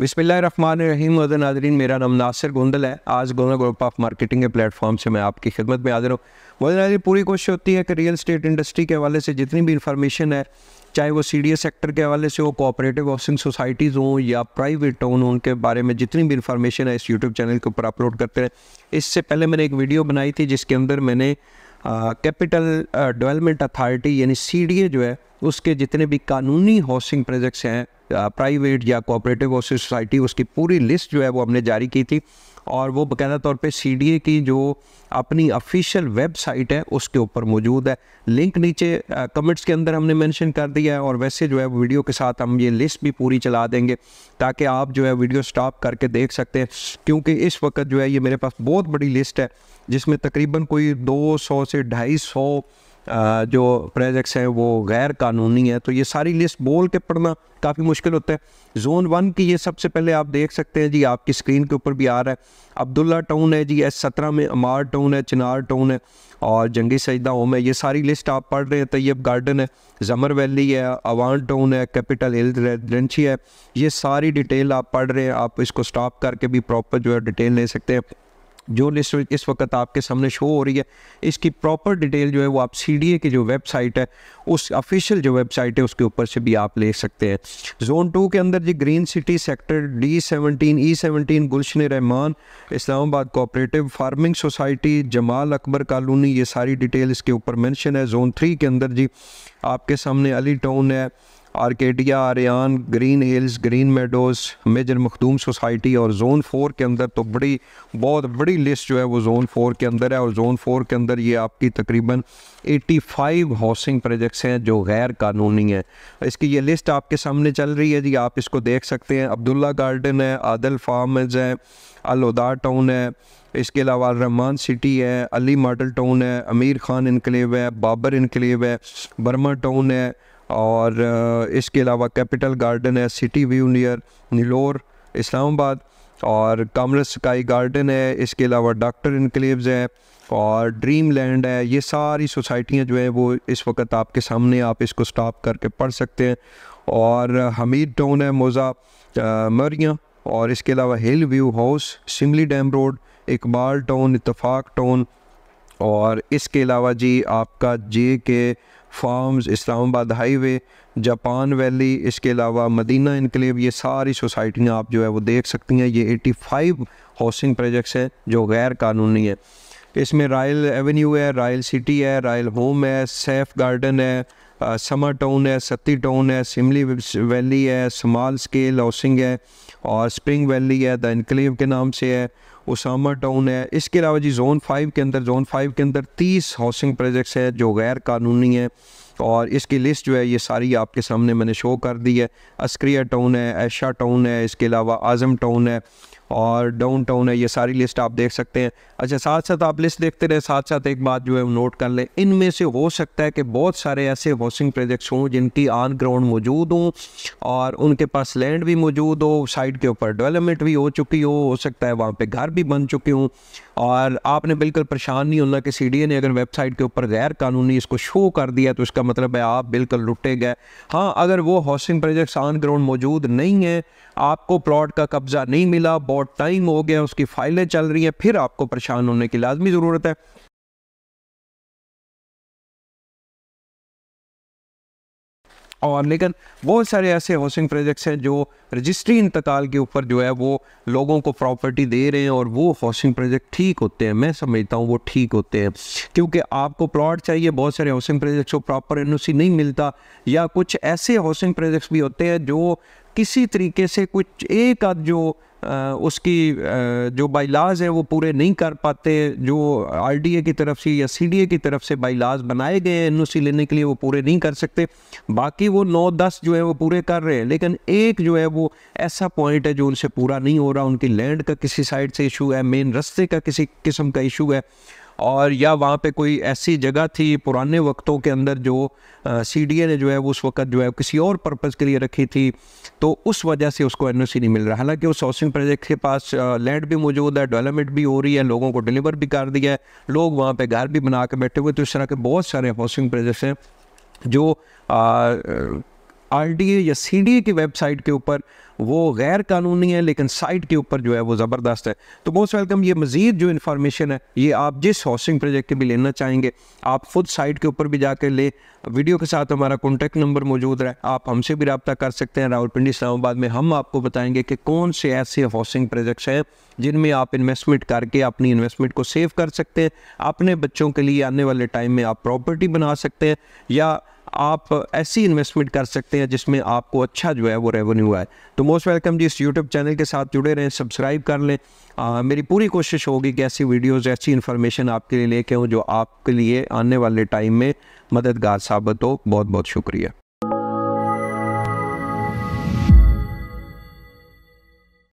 बिसमीम नाजरीन मेरा नाम नासिर गोंदल है आज गोंदल ग्रुप ऑफ मार्केटिंग के प्लेटफॉर्म से मैं आपकी खिदमत में हाजिर हूँ मोदन नाजरीन पूरी कोशिश होती है कि रियल स्टेट इंडस्ट्री के हवाले से जितनी भी इंफॉर्मेशन है चाहे वो सी डी एस सेक्टर के हवाले से हो कोऑपरेटिव हाउसिंग सोसाइटीज़ हों या प्राइवेट हों उनके बारे में जितनी भी इंफॉर्मेशन है इस यूट्यूब चैनल के ऊपर अपलोड करते रहे इससे पहले मैंने एक वीडियो बनाई थी जिसके अंदर मैंने कैपिटल डेवलपमेंट अथॉरिटी यानी सी डी ए जो है उसके जितने भी कानूनी हाउसिंग प्रोजेक्ट्स हैं प्राइवेट या कोऑपरेटिव हाउसिंग सोसाइटी उसकी पूरी लिस्ट जो है वो हमने जारी की थी और वो बकायदा तौर पे सी की जो अपनी ऑफिशियल वेबसाइट है उसके ऊपर मौजूद है लिंक नीचे कमेंट्स के अंदर हमने मेंशन कर दिया है और वैसे जो है वीडियो के साथ हम ये लिस्ट भी पूरी चला देंगे ताकि आप जो है वीडियो स्टॉप करके देख सकते हैं क्योंकि इस वक्त जो है ये मेरे पास बहुत बड़ी लिस्ट है जिसमें तकरीबन कोई सौ से ढाई जो प्रोजेक्ट्स हैं वो गैर कानूनी है तो ये सारी लिस्ट बोल के पढ़ना काफ़ी मुश्किल होता है जोन वन की ये सबसे पहले आप देख सकते हैं जी आपकी स्क्रीन के ऊपर भी आ रहा है अब्दुल्ला टाउन है जी एस सत्रह में अमार टाउन है चिनार टाउन है और जंगी सजदा होम है ये सारी लिस्ट आप पढ़ रहे हैं तैयब गार्डन है जमर वैली है अवान टाउन है कैपिटल हिल रेजिडेंशी है ये सारी डिटेल आप पढ़ रहे हैं आप इसको स्टॉप करके भी प्रॉपर जो है डिटेल ले सकते हैं जो लिस्ट इस वक्त आपके सामने शो हो रही है इसकी प्रॉपर डिटेल जो है वो आप सी की जो वेबसाइट है उस ऑफिशियल जो वेबसाइट है उसके ऊपर से भी आप ले सकते हैं जोन टू के अंदर G green city sector D seventeen E seventeen Gulshan Rehman Islamabad cooperative farming society Jamal Akbar colony ये सारी डिटेल इसके ऊपर मैंशन है जोन थ्री के अंदर जी आपके सामने अली टाउन है Arcadia Aryan green hills green meadows major Makhdoom society और जोन फोर के अंदर तो बड़ी बहुत बड़ी लिस्ट जो है वो जोन फोर के अंदर है और जोन फोर के अंदर ये आपकी तकरीबन 85 हाउसिंग प्रोजेक्ट्स हैं जो गैर कानूनी हैं इसकी ये लिस्ट आपके सामने चल रही है जी आप इसको देख सकते हैं अब्दुल्ला गार्डन है आदल फार्मज है अलोदा टाउन है इसके अलावा रहमान सिटी है अली मॉडल टाउन है अमीर खान इनकलेव है बाबर इनकलेव है बर्मा टाउन है और इसके अलावा कैपिटल गार्डन है city view near Nilore Islamabad और कामरस स्काई गार्डन है इसके अलावा डॉक्टर इनकलेवज है और ड्रीम लैंड है ये सारी सोसाइटियाँ जो है वो इस वक्त आपके सामने आप इसको स्टॉप करके पढ़ सकते हैं और हमीद टाउन है मोज़ा मरिया और इसके अलावा hill view house Simly dam road Iqbal town Ittefaq town और इसके अलावा जी आपका J K farms Islamabad highway Japan valley इसके अलावा मदीना इनकलेव ये सारी सोसाइटियाँ आप जो है वो देख सकती हैं ये 85 हाउसिंग प्रोजेक्ट्स हैं जो गैर कानूनी है इसमें रॉयल एवेन्यू है रॉयल सिटी है रॉयल होम है सैफ गार्डन है आ, समर टाउन है सत्ती टाउन है सिमली वैली है स्मॉल स्केल हाउसिंग है और स्प्रिंग वैली है द इनकलेव के नाम से है उसामा टाउन है इसके अलावा जी जोन फाइव के अंदर जोन फाइव के अंदर तीस हाउसिंग प्रोजेक्ट्स हैं जो गैर कानूनी हैं और इसकी लिस्ट जो है ये सारी आपके सामने मैंने शो कर दी है अस्क्रिया टाउन है ऐशा टाउन है इसके अलावा आज़म टाउन है और डाउन टाउन है ये सारी लिस्ट आप देख सकते हैं अच्छा साथ साथ आप लिस्ट देखते रहे साथ साथ एक बात जो है नोट कर लें इनमें से हो सकता है कि बहुत सारे ऐसे हाउसिंग प्रोजेक्ट्स हों जिनकी ऑन ग्राउंड मौजूद हों और उनके पास लैंड भी मौजूद हो साइड के ऊपर डेवलपमेंट भी हो चुकी हो हो सकता है वहाँ पर घर भी बन चुके हों और आपने बिल्कुल परेशान नहीं होना कि सी ने अगर वेबसाइट के ऊपर गैर कानूनी इसको शो कर दिया तो इसका मतलब है आप बिल्कुल लुटे गए हाँ अगर वो हाउसिंग प्रोजेक्ट्स ऑन ग्राउंड मौजूद नहीं है आपको प्लॉट का कब्जा नहीं मिला बहुत टाइम हो गया उसकी फाइलें चल रही हैं फिर आपको परेशान होने की लाजमी ज़रूरत है और लेकिन बहुत सारे ऐसे हाउसिंग प्रोजेक्ट्स हैं जो रजिस्ट्री इंतकाल के ऊपर जो है वो लोगों को प्रॉपर्टी दे रहे हैं और वो हाउसिंग प्रोजेक्ट ठीक होते हैं मैं समझता हूँ वो ठीक होते हैं क्योंकि आपको प्लॉट चाहिए बहुत सारे हाउसिंग प्रोजेक्ट्स को प्रॉपर एन नहीं मिलता या कुछ ऐसे हाउसिंग प्रोजेक्ट्स भी होते हैं जो किसी तरीके से कुछ एक आध जो उसकी जो बाइलाज है वो पूरे नहीं कर पाते जो ए की तरफ से या ए की तरफ से बाइलाज बनाए गए हैं सी लेने के लिए वो पूरे नहीं कर सकते बाकी वो नौ दस जो है वो पूरे कर रहे हैं लेकिन एक जो है वो ऐसा पॉइंट है जो उनसे पूरा नहीं हो रहा उनकी लैंड का किसी साइड से इशू है मेन रस्ते का किसी किस्म का इशू है और या वहाँ पे कोई ऐसी जगह थी पुराने वक्तों के अंदर जो सी डी ए ने जो है वो उस वक्त जो है किसी और पर्पज़ के लिए रखी थी तो उस वजह से उसको एन ओ सी नहीं मिल रहा हालांकि उस हाउसिंग प्रोजेक्ट के पास लैंड भी मौजूद है डेवलपमेंट भी हो रही है लोगों को डिलीवर भी कर दिया है लोग वहाँ पर घर भी बना के बैठे हुए तो इस तरह के बहुत सारे हाउसिंग प्रोजेक्ट्स हैं जो आ, आर या सी की वेबसाइट के ऊपर वो गैर कानूनी है लेकिन साइट के ऊपर जो है वो ज़बरदस्त है तो मोस्ट वेलकम ये मज़ीद जो इन्फॉर्मेशन है ये आप जिस हाउसिंग प्रोजेक्ट भी लेना चाहेंगे आप खुद साइट के ऊपर भी जाकर ले वीडियो के साथ हमारा कॉन्टैक्ट नंबर मौजूद है आप हमसे भी रबता कर सकते हैं राहुल पिंडी इस्लामाबाद में हम आपको बताएंगे कि कौन से ऐसे हाउसिंग प्रोजेक्ट्स हैं जिनमें आप इन्वेस्टमेंट करके अपनी इन्वेस्टमेंट को सेव कर सकते हैं अपने बच्चों के लिए आने वाले टाइम में आप प्रॉपर्टी बना सकते हैं या आप ऐसी इन्वेस्टमेंट कर सकते हैं जिसमें आपको अच्छा जो है वो रेवेन्यू आए तो मोस्ट वेलकम जी इस यूट्यूब चैनल के साथ जुड़े रहें सब्सक्राइब कर लें आ, मेरी पूरी कोशिश होगी कि ऐसी वीडियोज़ ऐसी इन्फॉर्मेशन आपके लिए लेके हूँ जो आपके लिए आने वाले टाइम में मददगार साबित हो बहुत बहुत शुक्रिया